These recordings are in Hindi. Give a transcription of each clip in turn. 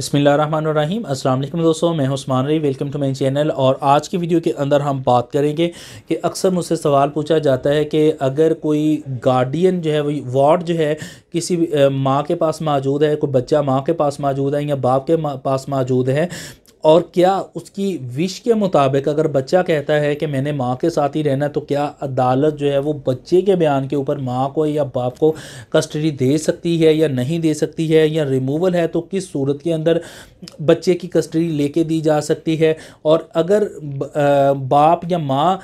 बसमीम अस्सलाम वालेकुम दोस्तों मैं उस्मान रही वेलकम टू माई चैनल और आज की वीडियो के अंदर हम बात करेंगे कि अक्सर मुझसे सवाल पूछा जाता है कि अगर कोई गार्डियन जो है वही वार्ड जो है किसी माँ के पास मौजूद है कोई बच्चा माँ के पास मौजूद है या बाप के पास मौजूद है और क्या उसकी विश के मुताबिक अगर बच्चा कहता है कि मैंने माँ के साथ ही रहना तो क्या अदालत जो है वो बच्चे के बयान के ऊपर माँ को या बाप को कस्टडी दे सकती है या नहीं दे सकती है या रिमूवल है तो किस सूरत के अंदर बच्चे की कस्टडी लेके दी जा सकती है और अगर बाप या माँ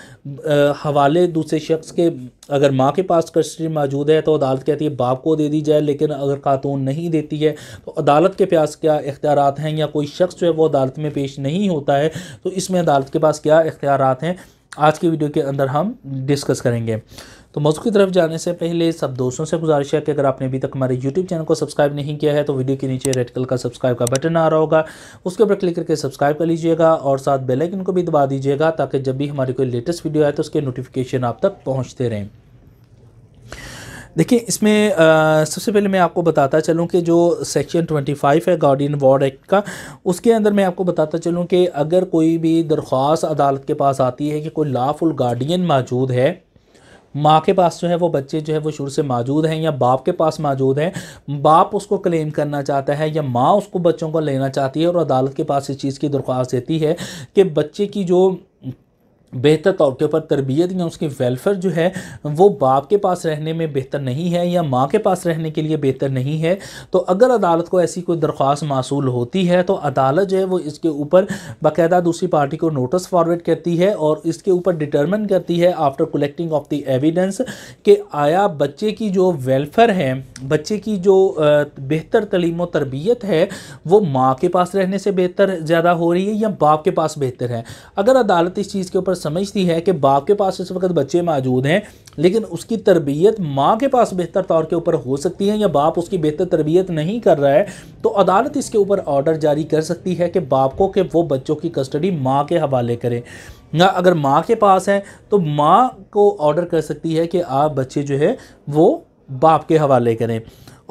हवाले दूसरे शख्स के अगर माँ के पास कस्टडी मौजूद है तो अदालत कहती है बाप को दे दी जाए लेकिन अगर खातून नहीं देती है तो अदालत के पास क्या इख्तियार हैं या कोई शख्स जो है वो अदालत में में पेश नहीं होता है तो इसमें अदालत के पास क्या इख्तियार हैं आज की वीडियो के अंदर हम डिस्कस करेंगे तो मौजू की तरफ जाने से पहले सब दोस्तों से गुजारिश है कि अगर आपने अभी तक हमारे YouTube चैनल को सब्सक्राइब नहीं किया है तो वीडियो के नीचे रेड कलर का सब्सक्राइब का बटन आ रहा होगा उसके ऊपर क्लिक करके सब्सक्राइब कर लीजिएगा और साथ बेल आइकन को भी दबा दीजिएगा ताकि जब भी हमारी कोई लेटेस्ट वीडियो आए तो उसके नोटिफिकेशन आप तक पहुँचते रहें देखिए इसमें सबसे पहले मैं आपको बताता चलूँ कि जो सेक्शन 25 है गार्डियन वार्ड एक्ट का उसके अंदर मैं आपको बताता चलूँ कि अगर कोई भी दरख्वास अदालत के पास आती है कि कोई लाफुल गार्डियन मौजूद है माँ के पास जो है वो बच्चे जो है वो शुरू से मौजूद हैं या बाप के पास मौजूद हैं बाप उसको क्लेम करना चाहता है या माँ उसको बच्चों को लेना चाहती है और अदालत के पास इस चीज़ की दरख्वास्त देती है कि बच्चे की जो बेहतर तौर के ऊपर तरबियत या उसकी वेलफेयर जो है वो बाप के पास रहने में बेहतर नहीं है या माँ के पास रहने के लिए बेहतर नहीं है तो अगर अदालत को ऐसी कोई दरख्वास्त मासूल होती है तो अदालत जो है वो इसके ऊपर बाकायदा दूसरी पार्टी को नोटिस फॉरवर्ड करती है और इसके ऊपर डिटर्मन करती है after collecting of the evidence कि आया बच्चे की जो वेलफेयर है बच्चे की जो बेहतर तलीम व तरबियत है वो माँ के पास रहने से बेहतर ज़्यादा हो रही है या बाप के पास बेहतर है अगर अदालत इस चीज़ के ऊपर समझती है कि बाप के पास इस वक्त बच्चे मौजूद हैं लेकिन उसकी तरबियत माँ के पास बेहतर तौर के ऊपर हो सकती है या बाप उसकी बेहतर तरबियत नहीं कर रहा है तो अदालत इसके ऊपर ऑर्डर जारी कर सकती है कि बाप को कि वो बच्चों की कस्टडी माँ के हवाले करें या अगर माँ के पास है तो माँ को ऑर्डर कर सकती है कि आप बच्चे जो है वो बाप के हवाले करें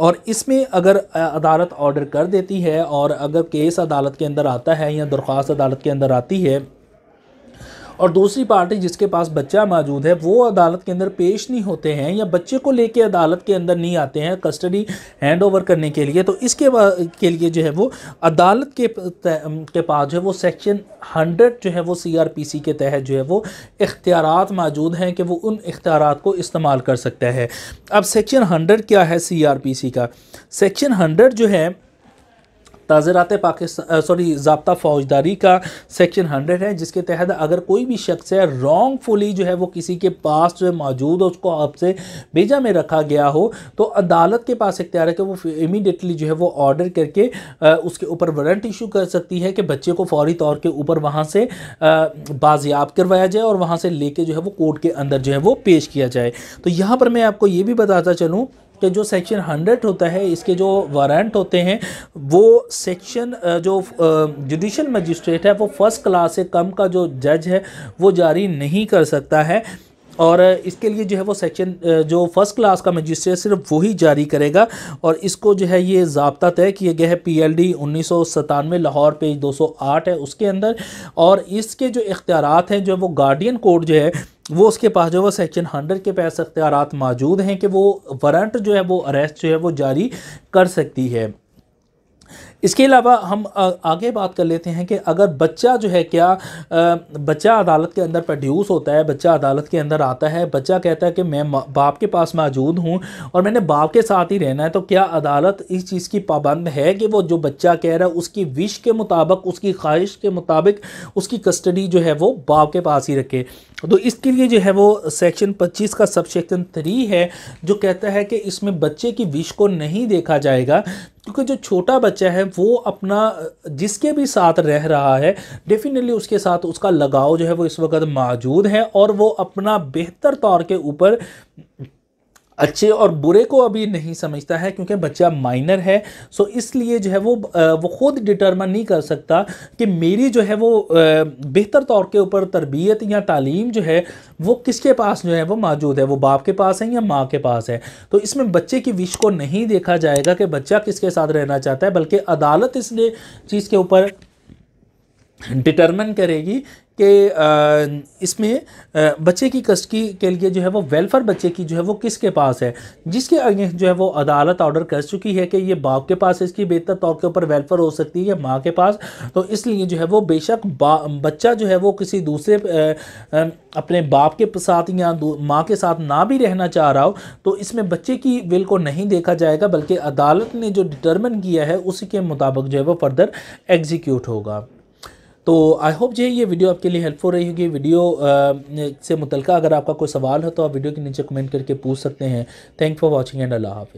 और इसमें अगर अदालत ऑर्डर कर देती है और अगर केस अदालत के अंदर आता है या दरख्वास्त अदालत के अंदर आती है और दूसरी पार्टी जिसके पास बच्चा मौजूद है वो अदालत के अंदर पेश नहीं होते हैं या बच्चे को लेके अदालत के अंदर नहीं आते हैं कस्टडी हैंड ओवर करने के लिए तो इसके के लिए जो है वो अदालत के के पास जो है वो सेक्शन हंड्रेड जो है वो सी के तहत जो है वो इख्तियार मौजूद हैं कि वो उन इख्तियार को इस्तेमाल कर सकता है अब सेक्शन हंड्रेड क्या है सी का सेक्शन हंड्रेड जो है ताज़रात पाकिस्तान सॉरी जबता फ़ौजदारी का सेक्शन हंड्रेड है जिसके तहत अगर कोई भी शख्स है रॉन्गफुली जो है वो किसी के पास जो है मौजूद हो उसको आपसे बेजा में रखा गया हो तो अदालत के पास इख्तियार है कि वो इमीडिएटली जो है वो ऑर्डर करके आ, उसके ऊपर वारंट इशू कर सकती है कि बच्चे को फौरी तौर के ऊपर वहाँ से बाजियाब करवाया जाए और वहाँ से लेके जो है वो कोर्ट के अंदर जो है वो पेश किया जाए तो यहाँ पर मैं आपको ये भी बताता चलूँ कि जो सेक्शन हंड्रेड होता है इसके जो वारंट होते हैं वो सेक्शन जो जुडिशल मजिस्ट्रेट है वो फर्स्ट क्लास से कम का जो जज है वो जारी नहीं कर सकता है और इसके लिए जो है वो सेक्शन जो फर्स्ट क्लास का मजिस्ट्रेट सिर्फ वही जारी करेगा और इसको जो है ये जबता तय किया गया है पी एल डी उन्नीस सौ सतानवे लाहौर पेज दो सौ आठ है उसके अंदर और इसके जो इख्तियार हैं जो वो गार्डियन कोड जो है वो उसके पास जो है वो सेक्शन हंड्रेड के पास इख्तियार मौजूद हैं कि वो वारंट जो है वो अरेस्ट जो है वो जारी कर सकती है इसके अलावा हम आगे बात कर लेते हैं कि अगर बच्चा जो है क्या बच्चा अदालत के अंदर प्रोड्यूस होता है बच्चा अदालत के अंदर आता है बच्चा कहता है कि मैं बाप के पास मौजूद हूँ और मैंने बाप के साथ ही रहना है तो क्या अदालत इस चीज़ की पाबंद है कि वो जो बच्चा कह रहा है उसकी विश के मुताबिक उसकी ख्वाहिश के मुताबिक उसकी कस्टडी जो है वो बाप के पास ही रखे तो इसके लिए जो है वो सेक्शन पच्चीस का सब सेक्शन थ्री है जो कहता है कि इसमें बच्चे की विश को नहीं देखा जाएगा क्योंकि जो छोटा बच्चा है वो अपना जिसके भी साथ रह रहा है डेफिनेटली उसके साथ उसका लगाव जो है वो इस वक्त मौजूद है और वो अपना बेहतर तौर के ऊपर अच्छे और बुरे को अभी नहीं समझता है क्योंकि बच्चा माइनर है सो इसलिए जो है वो वो ख़ुद डिटर्मन नहीं कर सकता कि मेरी जो है वो बेहतर तौर के ऊपर तरबियत या तालीम जो है वो किसके पास जो है वो मौजूद है वो बाप के पास है या माँ के पास है तो इसमें बच्चे की विश को नहीं देखा जाएगा कि बच्चा किसके साथ रहना चाहता है बल्कि अदालत इसलिए चीज़ के ऊपर डिटरमिन करेगी कि इसमें बच्चे की कस्टडी के लिए जो है वो वेलफेयर बच्चे की जो है वो किसके पास है जिसके अगेंस्ट जो है वो अदालत ऑर्डर कर चुकी है कि ये बाप के पास इसकी बेहतर तौर के ऊपर वेलफेयर हो सकती है या माँ के पास तो इसलिए जो है वो बेशक बच्चा जो है वो किसी दूसरे अपने बाप के साथ या माँ के साथ ना भी रहना चाह रहा हो तो इसमें बच्चे की विल को नहीं देखा जाएगा बल्कि अदालत ने जो डिटर्मन किया है उसी के मुताबिक जो है वो फर्दर एग्जीक्यूट होगा तो आई होप जी ये वीडियो आपके लिए हेल्पफुल रही होगी वीडियो से मुतल अगर आपका कोई सवाल हो तो आप वीडियो के नीचे कमेंट करके पूछ सकते हैं थैंक फॉर वॉचिंग एंड अल्लाह हाफि